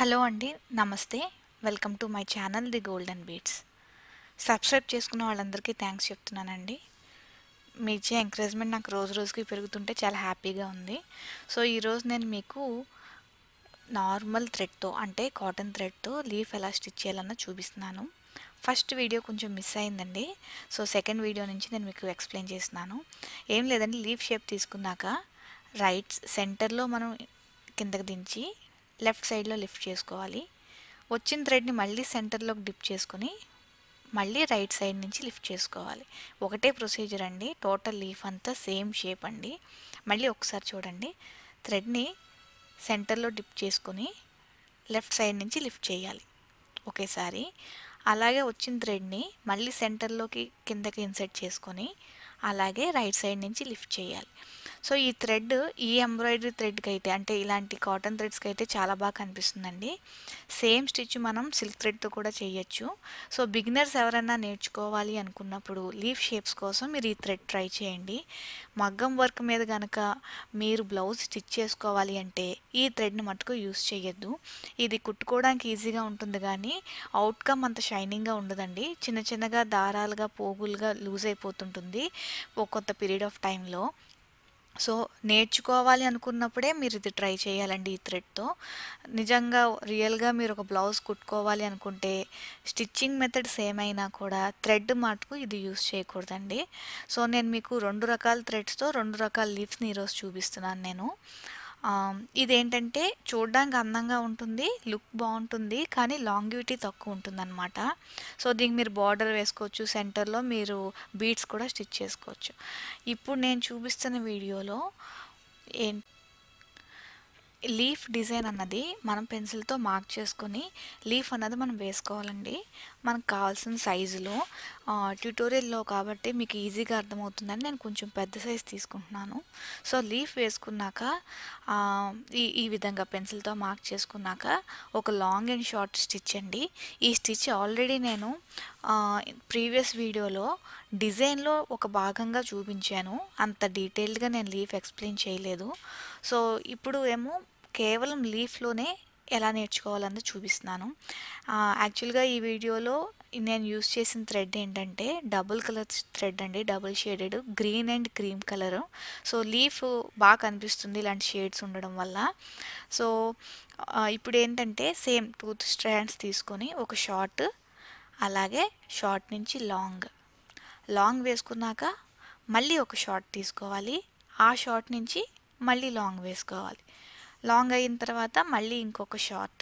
hello అండి నమస్తే welcome to my channel the golden beats subscribe చేసుకున్న వాళ్ళందరికీ థ్యాంక్స్ చెప్తున్నానండి మీ ఇచ్చే ఎంకరేజ్మెంట్ నాకు రోజు రోజుకి పెరుగుతుంటే చాలా హ్యాపీగా ఉంది సో ఈరోజు నేను మీకు నార్మల్ థ్రెడ్తో అంటే కాటన్ థ్రెడ్తో లీఫ్ ఎలా స్టిచ్ చేయాలన్నా చూపిస్తున్నాను ఫస్ట్ వీడియో కొంచెం మిస్ అయిందండి సో సెకండ్ వీడియో నుంచి నేను మీకు ఎక్స్ప్లెయిన్ చేస్తున్నాను ఏం లేదండి లీఫ్ షేప్ తీసుకున్నాక రైట్స్ సెంటర్లో మనం కిందకి దించి లెఫ్ట్ సైడ్లో లిఫ్ట్ చేసుకోవాలి వచ్చిన థ్రెడ్ని మళ్ళీ సెంటర్లోకి డిప్ చేసుకుని మళ్ళీ రైట్ సైడ్ నుంచి లిఫ్ట్ చేసుకోవాలి ఒకటే ప్రొసీజర్ అండి టోటల్ లీఫ్ అంతా సేమ్ షేప్ అండి మళ్ళీ ఒకసారి చూడండి థ్రెడ్ని సెంటర్లో డిప్ చేసుకుని లెఫ్ట్ సైడ్ నుంచి లిఫ్ట్ చేయాలి ఒకేసారి అలాగే వచ్చిన థ్రెడ్ని మళ్ళీ సెంటర్లోకి కిందకి ఇన్సర్ట్ చేసుకొని అలాగే రైట్ సైడ్ నుంచి లిఫ్ట్ చేయాలి సో ఈ థ్రెడ్ ఈ ఎంబ్రాయిడరీ థ్రెడ్కి అయితే అంటే ఇలాంటి కాటన్ థ్రెడ్స్కి అయితే చాలా బాగా కనిపిస్తుందండి సేమ్ స్టిచ్ మనం సిల్క్ థ్రెడ్తో కూడా చేయొచ్చు సో బిగినర్స్ ఎవరైనా నేర్చుకోవాలి అనుకున్నప్పుడు లీఫ్ షేప్స్ కోసం మీరు ఈ థ్రెడ్ ట్రై చేయండి మగ్గం వర్క్ మీద కనుక మీరు బ్లౌజ్ స్టిచ్ చేసుకోవాలి అంటే ఈ థ్రెడ్ని మటుకు యూస్ చేయొద్దు ఇది కుట్టుకోవడానికి ఈజీగా ఉంటుంది కానీ అవుట్కమ్ అంత షైనింగ్గా ఉండదండి చిన్న చిన్నగా దారాలుగా పోగులుగా లూజ్ అయిపోతుంటుంది ఒక కొత్త పీరియడ్ ఆఫ్ టైంలో సో నేర్చుకోవాలి అనుకున్నప్పుడే మీరు ఇది ట్రై చేయాలండి ఈ థ్రెడ్తో నిజంగా రియల్గా మీరు ఒక బ్లౌజ్ కుట్టుకోవాలి అనుకుంటే స్టిచ్చింగ్ మెథడ్ సేమ్ అయినా కూడా థ్రెడ్ మటుకు ఇది యూస్ చేయకూడదండి సో నేను మీకు రెండు రకాల థ్రెడ్స్తో రెండు రకాల లీవ్స్ని ఈరోజు చూపిస్తున్నాను నేను ఇదేంటంటే చూడడానికి అందంగా ఉంటుంది లుక్ బాగుంటుంది కానీ లాంగ్విటీ తక్కువ ఉంటుంది అనమాట సో దీనికి మీరు బార్డర్ వేసుకోవచ్చు సెంటర్లో మీరు బీడ్స్ కూడా స్టిచ్ చేసుకోవచ్చు ఇప్పుడు నేను చూపిస్తున్న వీడియోలో ఏ లీఫ్ డిజైన్ అన్నది మనం పెన్సిల్తో మార్క్ చేసుకొని లీఫ్ అన్నది మనం వేసుకోవాలండి మనకు కావాల్సిన సైజులో ట్యూటోరియల్లో కాబట్టి మీకు ఈజీగా అర్థమవుతుందని నేను కొంచెం పెద్ద సైజ్ తీసుకుంటున్నాను సో లీఫ్ వేసుకున్నాక ఈ ఈ విధంగా పెన్సిల్తో మార్క్ చేసుకున్నాక ఒక లాంగ్ అండ్ షార్ట్ స్టిచ్ అండి ఈ స్టిచ్ ఆల్రెడీ నేను ప్రీవియస్ వీడియోలో డిజైన్లో ఒక భాగంగా చూపించాను అంత డీటెయిల్డ్గా నేను లీఫ్ ఎక్స్ప్లెయిన్ చేయలేదు సో ఇప్పుడు ఏమో కేవలం లీఫ్లోనే ఎలా నేర్చుకోవాలన్నది చూపిస్తున్నాను యాక్చువల్గా ఈ వీడియోలో నేను యూస్ చేసిన థ్రెడ్ ఏంటంటే డబుల్ కలర్ థ్రెడ్ అండి double shaded green and cream colour so leaf బాగా కనిపిస్తుంది ఇలాంటి షేడ్స్ ఉండడం వల్ల సో ఇప్పుడు ఏంటంటే సేమ్ టూ స్ట్రాండ్స్ తీసుకొని ఒక షార్ట్ అలాగే షార్ట్ నుంచి లాంగ్ లాంగ్ వేసుకున్నాక మళ్ళీ ఒక షార్ట్ తీసుకోవాలి ఆ షార్ట్ నుంచి మళ్ళీ లాంగ్ వేసుకోవాలి లాంగ్ అయిన తర్వాత మళ్ళీ ఇంకొక షార్ట్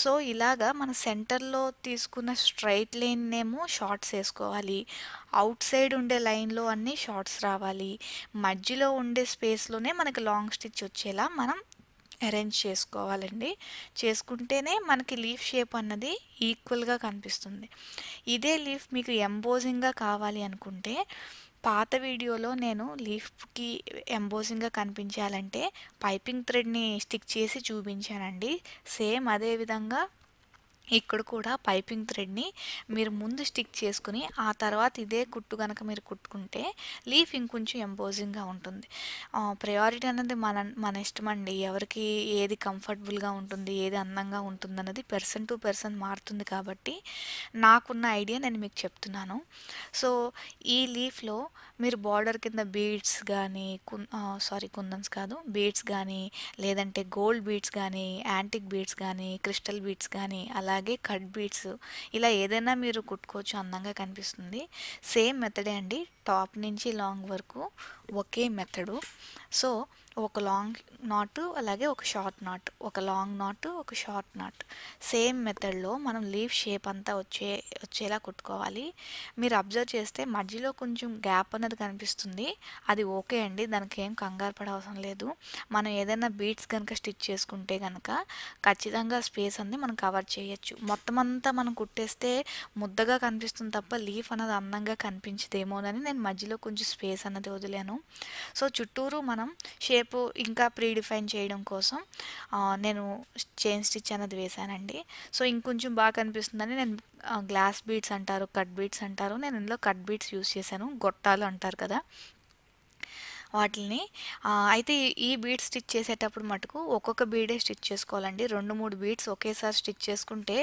సో ఇలాగా మన సెంటర్లో తీసుకున్న స్ట్రైట్ లైన్నేమో షార్ట్స్ వేసుకోవాలి అవుట్ సైడ్ ఉండే లైన్లో అన్నీ షార్ట్స్ రావాలి మధ్యలో ఉండే స్పేస్లోనే మనకి లాంగ్ స్టిచ్ వచ్చేలా మనం అరేంజ్ చేసుకోవాలండి చేసుకుంటేనే మనకి లీఫ్ షేప్ అన్నది ఈక్వల్గా కనిపిస్తుంది ఇదే లీఫ్ మీకు ఎంబోజింగ్గా కావాలి అనుకుంటే పాత వీడియోలో నేను లీఫ్కి ఎంబోజింగ్గా కనిపించాలంటే పైపింగ్ థ్రెడ్ని స్టిక్ చేసి చూపించానండి సేమ్ అదే విధంగా ఇక్కడ కూడా పైపింగ్ థ్రెడ్ని మీరు ముందు స్టిక్ చేసుకుని ఆ తర్వాత ఇదే కుట్టు కనుక మీరు కుట్టుకుంటే లీఫ్ ఇంకొంచెం ఎంపోజింగ్గా ఉంటుంది ప్రయారిటీ అనేది మన మన ఇష్టం అండి ఎవరికి ఏది కంఫర్టబుల్గా ఉంటుంది ఏది అందంగా ఉంటుంది అన్నది పెర్సన్ టు పెర్సన్ మారుతుంది కాబట్టి నాకున్న ఐడియా నేను మీకు చెప్తున్నాను సో ఈ లీఫ్లో మీరు బార్డర్ కింద బీడ్స్ కానీ సారీ కుందన్స్ కాదు బీడ్స్ కానీ లేదంటే గోల్డ్ బీడ్స్ కానీ యాంటిక్ బీడ్స్ కానీ క్రిస్టల్ బీడ్స్ కానీ అలాగే కట్ బీడ్స్ ఇలా ఏదైనా మీరు కుట్టుకోవచ్చు అందంగా కనిపిస్తుంది సేమ్ మెథడే అండి టాప్ నుంచి లాంగ్ వరకు ఒకే మెథడు సో ఒక లాంగ్ నాట్ అలాగే ఒక షార్ట్ నాట్ ఒక లాంగ్ నాట్ ఒక షార్ట్ నాట్ సేమ్ మెథడ్లో మనం లీవ్ షేప్ అంతా వచ్చే వచ్చేలా కుట్టుకోవాలి మీరు అబ్జర్వ్ చేస్తే మధ్యలో కొంచెం గ్యాప్ అన్నది కనిపిస్తుంది అది ఓకే అండి దానికి ఏం కంగారు పడ అవసరం లేదు మనం ఏదైనా బీట్స్ కనుక స్టిచ్ చేసుకుంటే కనుక ఖచ్చితంగా స్పేస్ అన్ని మనం కవర్ చేయొచ్చు మొత్తం అంతా మనం కుట్టేస్తే ముద్దగా కనిపిస్తుంది తప్ప లీఫ్ అన్నది అందంగా కనిపించదేమోనని నేను మధ్యలో కొంచెం స్పేస్ అన్నది వదిలాను సో చుట్టూరు మనం షేప్ షేపు ఇంకా ప్రీడిఫైన్ చేయడం కోసం నేను చైన్ స్టిచ్ అనేది వేశానండి సో ఇంకొంచెం బాగా కనిపిస్తుందని నేను గ్లాస్ బీడ్స్ అంటారు కట్ బీడ్స్ అంటారు నేను ఇందులో కట్ బీడ్స్ యూస్ చేశాను గొట్టాలు అంటారు కదా వాటిని అయితే ఈ బీడ్ స్టిచ్ చేసేటప్పుడు మటుకు ఒక్కొక్క బీడే స్టిచ్ చేసుకోవాలండి రెండు మూడు బీడ్స్ ఒకేసారి స్టిచ్ చేసుకుంటే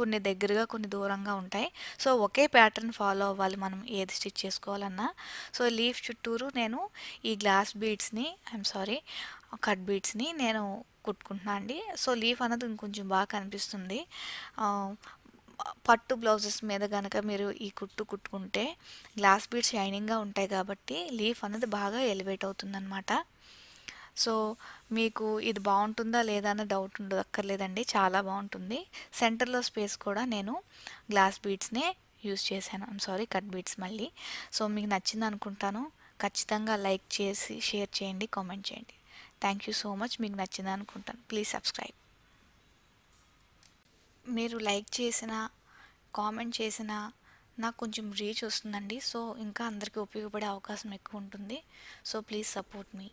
కొన్ని దగ్గరగా కొన్ని దూరంగా ఉంటాయి సో ఒకే ప్యాటర్న్ ఫాలో అవ్వాలి మనం ఏది స్టిచ్ చేసుకోవాలన్నా సో లీఫ్ చుట్టూరు నేను ఈ గ్లాస్ బీడ్స్ని ఐఎమ్ సారీ కట్ బీడ్స్ని నేను కుట్టుకుంటున్నా అండి సో లీఫ్ అన్నది ఇంకొంచెం బాగా కనిపిస్తుంది పట్టు బ్లౌజెస్ మీద కనుక మీరు ఈ కుట్టు కుట్టుకుంటే గ్లాస్ బీడ్స్ షైనింగ్గా ఉంటాయి కాబట్టి లీఫ్ అనేది బాగా ఎలివేట్ అవుతుందన్నమాట సో మీకు ఇది బాగుంటుందా లేదా అన్న డౌట్ ఉండదక్కర్లేదండి చాలా బాగుంటుంది సెంటర్లో స్పేస్ కూడా నేను గ్లాస్ బీడ్స్నే యూస్ చేశాను ఐమ్ సారీ కట్ బీడ్స్ మళ్ళీ సో మీకు నచ్చింది అనుకుంటాను ఖచ్చితంగా లైక్ చేసి షేర్ చేయండి కామెంట్ చేయండి థ్యాంక్ యూ సో మచ్ మీకు నచ్చింది అనుకుంటాను ప్లీజ్ సబ్స్క్రైబ్ మీరు లైక్ చేసిన కామెంట్ చేసినా నాకు కొంచెం రీచ్ వస్తుందండి సో ఇంకా అందరికీ ఉపయోగపడే అవకాశం ఎక్కువ ఉంటుంది సో ప్లీజ్ సపోర్ట్ మీ